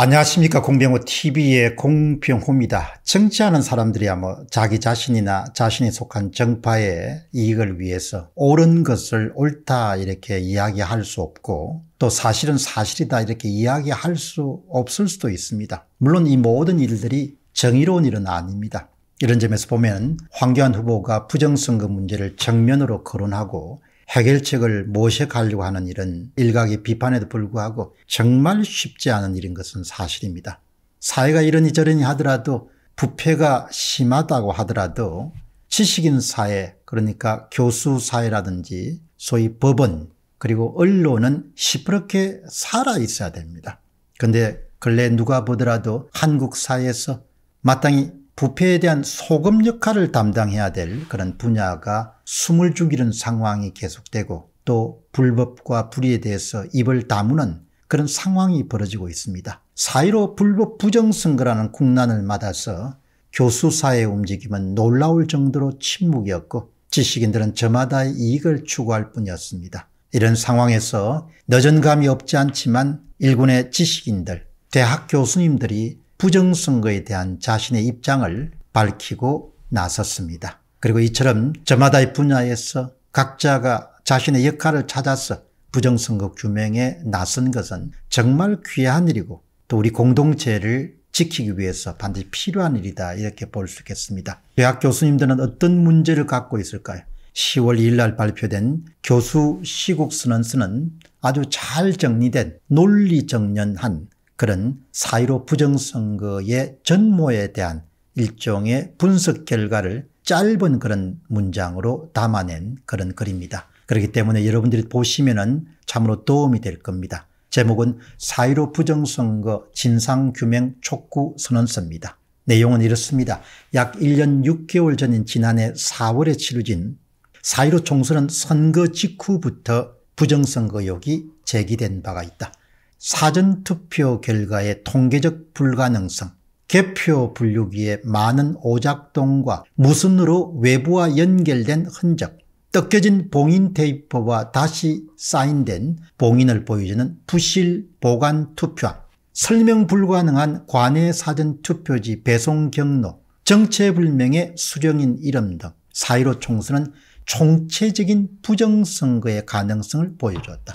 안녕하십니까 공병호 tv의 공병호입니다. 정치하는 사람들이야 뭐 자기 자신이나 자신이 속한 정파의 이익을 위해서 옳은 것을 옳다 이렇게 이야기할 수 없고 또 사실은 사실이다 이렇게 이야기할 수 없을 수도 있습니다. 물론 이 모든 일들이 정의로운 일은 아닙니다. 이런 점에서 보면 황교안 후보가 부정선거 문제를 정면으로 거론하고 해결책을 모색하려고 하는 일은 일각의 비판에도 불구하고 정말 쉽지 않은 일인 것은 사실입니다. 사회가 이러니 저러니 하더라도 부패가 심하다고 하더라도 지식인 사회 그러니까 교수 사회라든지 소위 법원 그리고 언론은 시퍼렇게 살아 있어야 됩니다. 근데 근래 누가 보더라도 한국 사회에서 마땅히 부패에 대한 소금 역할을 담당해야 될 그런 분야가 숨을 죽이는 상황이 계속되고 또 불법과 불의에 대해서 입을 다무는 그런 상황이 벌어지고 있습니다. 4.15 불법 부정선거라는 국난을 맞아서 교수사의 움직임은 놀라울 정도로 침묵이었고 지식인들은 저마다의 이익을 추구할 뿐이었습니다. 이런 상황에서 늦은 감이 없지 않지만 일군의 지식인들, 대학 교수님들이 부정선거에 대한 자신의 입장을 밝히고 나섰습니다. 그리고 이처럼 저마다의 분야에서 각자가 자신의 역할을 찾아서 부정선거 규명에 나선 것은 정말 귀한 일이고 또 우리 공동체를 지키기 위해서 반드시 필요한 일이다 이렇게 볼 수 있겠습니다. 대학 교수님들은 어떤 문제를 갖고 있을까요? 10월 2일 날 발표된 교수 시국 선언서는 아주 잘 정리된 논리 정연한 그런 사이로 부정선거의 전모에 대한 일종의 분석 결과를 짧은 그런 문장으로 담아낸 그런 글입니다. 그렇기 때문에 여러분들이 보시면은 참으로 도움이 될 겁니다. 제목은 사이로 부정선거 진상규명 촉구 선언서입니다. 내용은 이렇습니다. 약 1년 6개월 전인 지난해 4월에 치루진 사이로 총선은 선거 직후부터 부정선거욕이 제기된 바가 있다. 사전투표 결과의 통계적 불가능성, 개표 분류기에 많은 오작동과 무순으로 외부와 연결된 흔적, 뜯겨진 봉인 테이퍼와 다시 사인된 봉인을 보여주는 부실 보관 투표함, 설명 불가능한 관내 사전 투표지 배송 경로, 정체불명의 수령인 이름 등 4.15 총선은 총체적인 부정선거의 가능성을 보여줬다.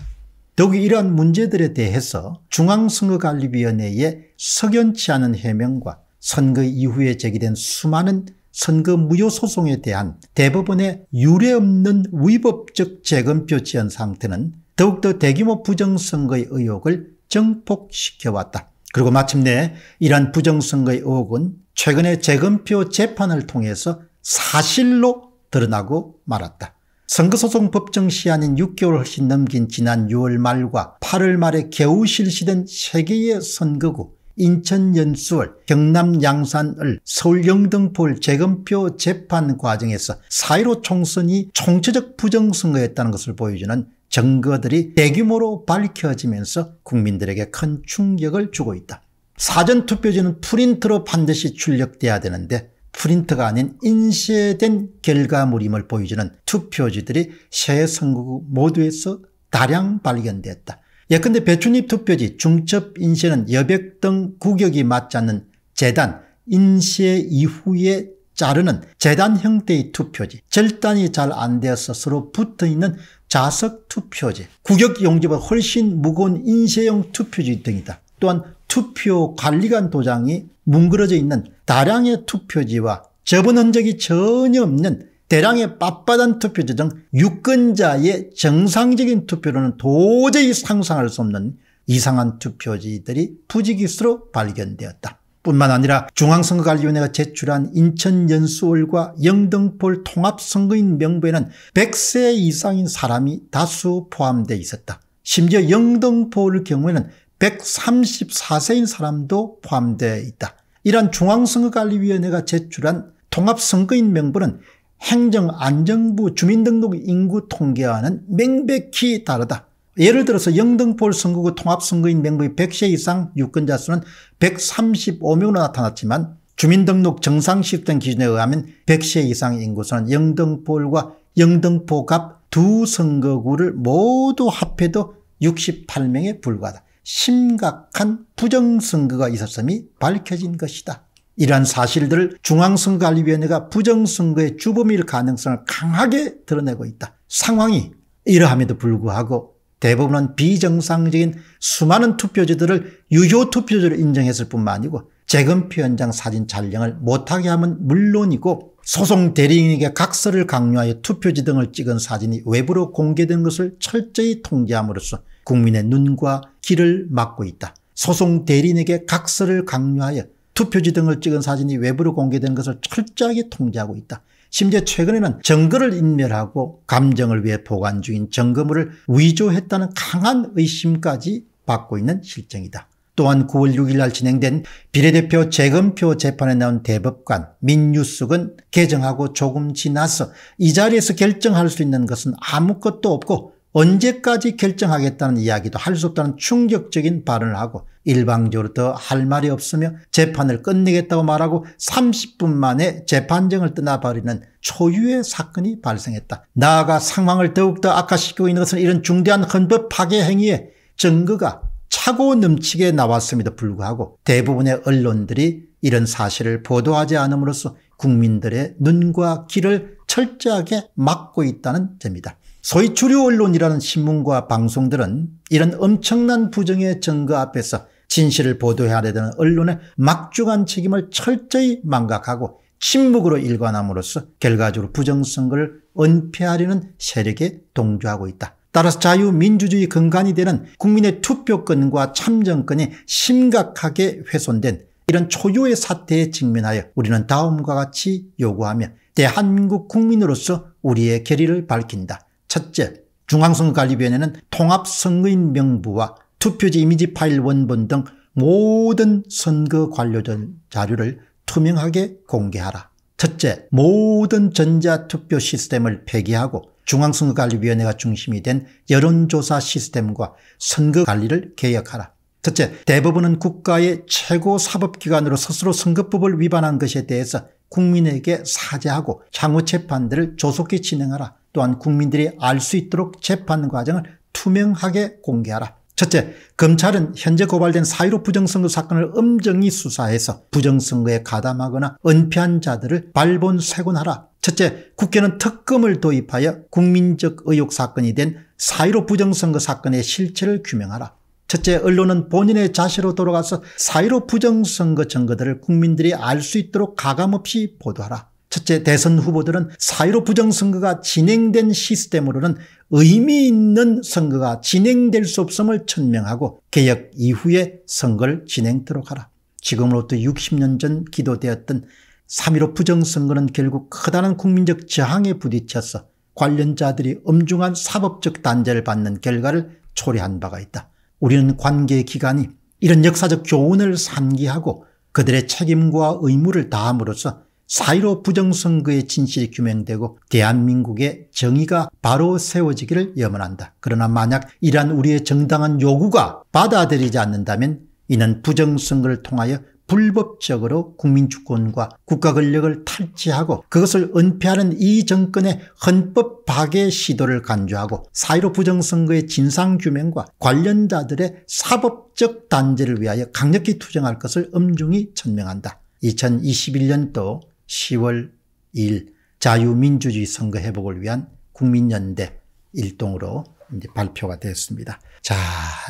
더욱 이러한 이 문제들에 대해서 중앙선거관리위원회의 석연치 않은 해명과 선거 이후에 제기된 수많은 선거 무효 소송에 대한 대법원의 유례없는 위법적 재검표 지연 상태는 더욱더 대규모 부정선거의 의혹을 증폭시켜왔다 그리고 마침내 이러한 부정선거의 의혹은 최근의 재검표 재판을 통해서 사실로 드러나고 말았다. 선거소송 법정 시한인 6개월 훨씬 넘긴 지난 6월 말과 8월 말에 개우 실시된 3개의 선거구 인천 연수월, 경남 양산을, 서울 영등포를 재검표 재판 과정에서 사이로 총선이 총체적 부정선거였다는 것을 보여주는 증거들이 대규모로 밝혀지면서 국민들에게 큰 충격을 주고 있다. 사전투표지는 프린트로 반드시 출력돼야 되는데 프린트가 아닌 인쇄된 결과물임을 보여주는 투표지들이 새 선거구 모두에서 다량 발견됐다. 예컨대 배춘입 투표지 중첩 인쇄는 여백 등 구격이 맞지 않는 재단, 인쇄 이후에 자르는 재단 형태의 투표지, 절단이 잘 안 되어서 서로 붙어있는 자석 투표지, 구격 용접은 훨씬 무거운 인쇄용 투표지 등이다. 또한 투표 관리관 도장이 뭉그러져 있는 다량의 투표지와 접어놓 적이 전혀 없는 대량의 빳빳한 투표지 등 유권자의 정상적인 투표로는 도저히 상상할 수 없는 이상한 투표지들이 부지기수로 발견되었다. 뿐만 아니라 중앙선거관리위원회가 제출한 인천연수월과 영등포 통합선거인 명부에는 100세 이상인 사람이 다수 포함되어 있었다. 심지어 영등포를 경우에는 134세인 사람도 포함되어 있다. 이런 중앙선거관리위원회가 제출한 통합선거인 명부는 행정안정부 주민등록 인구 통계와는 명백히 다르다. 예를 들어서 영등포 선거구 통합선거인 명부의 100세 이상 유권자 수는 135명으로 나타났지만 주민등록 정상시스 기준에 의하면 100세 이상 인구수는 영등포과 영등포갑 두 선거구를 모두 합해도 68명에 불과하다. 심각한 부정선거가 있었음이 밝혀진 것이다. 이러한 사실들을 중앙선거관리위원회가 부정선거의 주범일 가능성을 강하게 드러내고 있다. 상황이 이러함에도 불구하고 대부분은 비정상적인 수많은 투표지들을 유효 투표지로 인정했을 뿐만 아니고 재검표 현장 사진 촬영을 못하게 하면 물론이고 소송 대리인에게 각서를 강요하여 투표지 등을 찍은 사진이 외부로 공개된 것을 철저히 통제함으로써 국민의 눈과 귀를 막고 있다. 소송 대리인에게 각서를 강요하여 투표지 등을 찍은 사진이 외부로 공개된 것을 철저하게 통제하고 있다. 심지어 최근에는 증거를 인멸하고 감정을 위해 보관 중인 증거물을 위조했다는 강한 의심까지 받고 있는 실정이다. 또한 9월 6일 날 진행된 비례대표 재검표 재판에 나온 대법관 민유숙은 개정하고 조금 지나서 이 자리에서 결정할 수 있는 것은 아무것도 없고 언제까지 결정하겠다는 이야기도 할 수 없다는 충격적인 발언을 하고 일방적으로 더 할 말이 없으며 재판을 끝내겠다고 말하고 30분 만에 재판정을 떠나버리는 초유의 사건이 발생했다. 나아가 상황을 더욱더 악화시키고 있는 것은 이런 중대한 헌법 파괴 행위에 증거가 차고 넘치게 나왔음에도 불구하고 대부분의 언론들이 이런 사실을 보도하지 않음으로써 국민들의 눈과 귀를 철저하게 막고 있다는 점이다. 소위 주류 언론이라는 신문과 방송들은 이런 엄청난 부정의 증거 앞에서 진실을 보도해야 되는 언론의 막중한 책임을 철저히 망각하고 침묵으로 일관함으로써 결과적으로 부정선거를 은폐하려는 세력에 동조하고 있다. 따라서 자유민주주의 근간이 되는 국민의 투표권과 참정권이 심각하게 훼손된 이런 초유의 사태에 직면하여 우리는 다음과 같이 요구하며 대한민국 국민으로서 우리의 결의를 밝힌다. 첫째, 중앙선거관리위원회는 통합선거인 명부와 투표지 이미지 파일 원본 등 모든 선거 관료전 자료를 투명하게 공개하라. 첫째, 모든 전자투표 시스템을 폐기하고 중앙선거관리위원회가 중심이 된 여론조사 시스템과 선거관리를 개혁하라. 첫째 대법원은 국가의 최고 사법기관으로 스스로 선거법을 위반한 것에 대해서 국민에게 사죄하고 향후 재판들을 조속히 진행하라. 또한 국민들이 알 수 있도록 재판 과정을 투명하게 공개하라. 첫째, 검찰은 현재 고발된 사유로 부정선거 사건을 엄정히 수사해서 부정선거에 가담하거나 은폐한 자들을 발본 색원하라 첫째, 국회는 특검을 도입하여 국민적 의혹 사건이 된 사유로 부정선거 사건의 실체를 규명하라. 첫째 언론은 본인의 자세로 돌아가서 사회로 부정선거 증거들을 국민들이 알 수 있도록 가감없이 보도하라. 첫째 대선 후보들은 사회로 부정선거가 진행된 시스템으로는 의미 있는 선거가 진행될 수 없음을 천명하고 개혁 이후에 선거를 진행토록 하라. 지금으로부터 60년 전 기도되었던 3.15 부정선거는 결국 커다란 국민적 저항에 부딪혀서 관련자들이 엄중한 사법적 단죄를 받는 결과를 초래한 바가 있다. 우리는 관계 기관이 이런 역사적 교훈을 상기하고 그들의 책임과 의무를 다함으로써 사이로 부정선거의 진실이 규명되고 대한민국의 정의가 바로 세워지기를 염원한다. 그러나 만약 이러한 우리의 정당한 요구가 받아들이지 않는다면 이는 부정선거를 통하여 불법적으로 국민주권과 국가 권력을 탈취하고 그것을 은폐하는 이 정권의 헌법 파괴 시도를 간주하고 사이로 부정선거의 진상규명과 관련자들의 사법적 단죄를 위하여 강력히 투쟁할 것을 엄중히 천명한다. 2021년도 10월 2일 자유민주주의 선거 회복을 위한 국민연대 일동으로 이제 발표가 되었습니다. 자,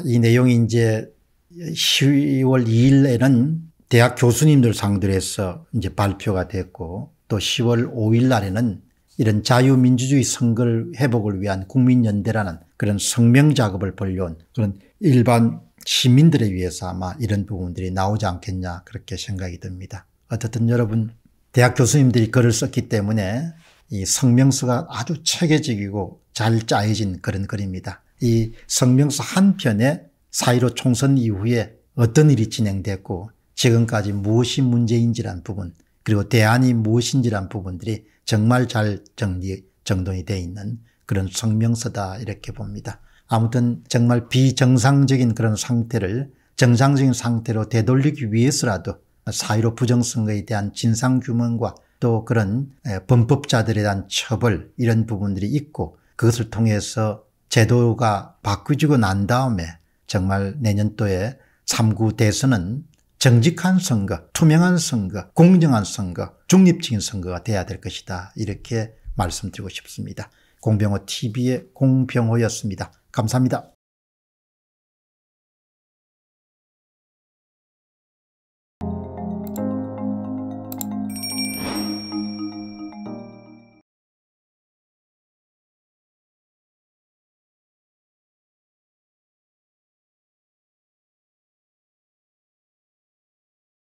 이 내용이 이제 10월 2일에는 대학 교수님들 상대로 해서 이제 발표가 됐고 또 10월 5일 날에는 이런 자유민주주의 선거를 회복을 위한 국민연대라는 그런 성명 작업을 벌려온 그런 일반 시민들에 위해서 아마 이런 부분들이 나오지 않겠냐 그렇게 생각이 듭니다. 어쨌든 여러분 대학 교수님들이 글을 썼기 때문에 이 성명서가 아주 체계적이고 잘 짜여진 그런 글입니다. 이 성명서 한 편에 4.15 총선 이후에 어떤 일이 진행됐고 지금까지 무엇이 문제인지란 부분 그리고 대안이 무엇인지란 부분들이 정말 잘 정리 정돈이 돼 있는 그런 성명서다 이렇게 봅니다. 아무튼 정말 비정상적인 그런 상태를 정상적인 상태로 되돌리기 위해서라도 사회로 부정선거에 대한 진상규명과 또 그런 범법자들에 대한 처벌 이런 부분들이 있고 그것을 통해서 제도가 바꾸지고난 다음에 정말 내년도에 3구 대선은 정직한 선거, 투명한 선거, 공정한 선거, 중립적인 선거가 돼야 될 것이다. 이렇게 말씀드리고 싶습니다. 공병호 TV의 공병호였습니다. 감사합니다.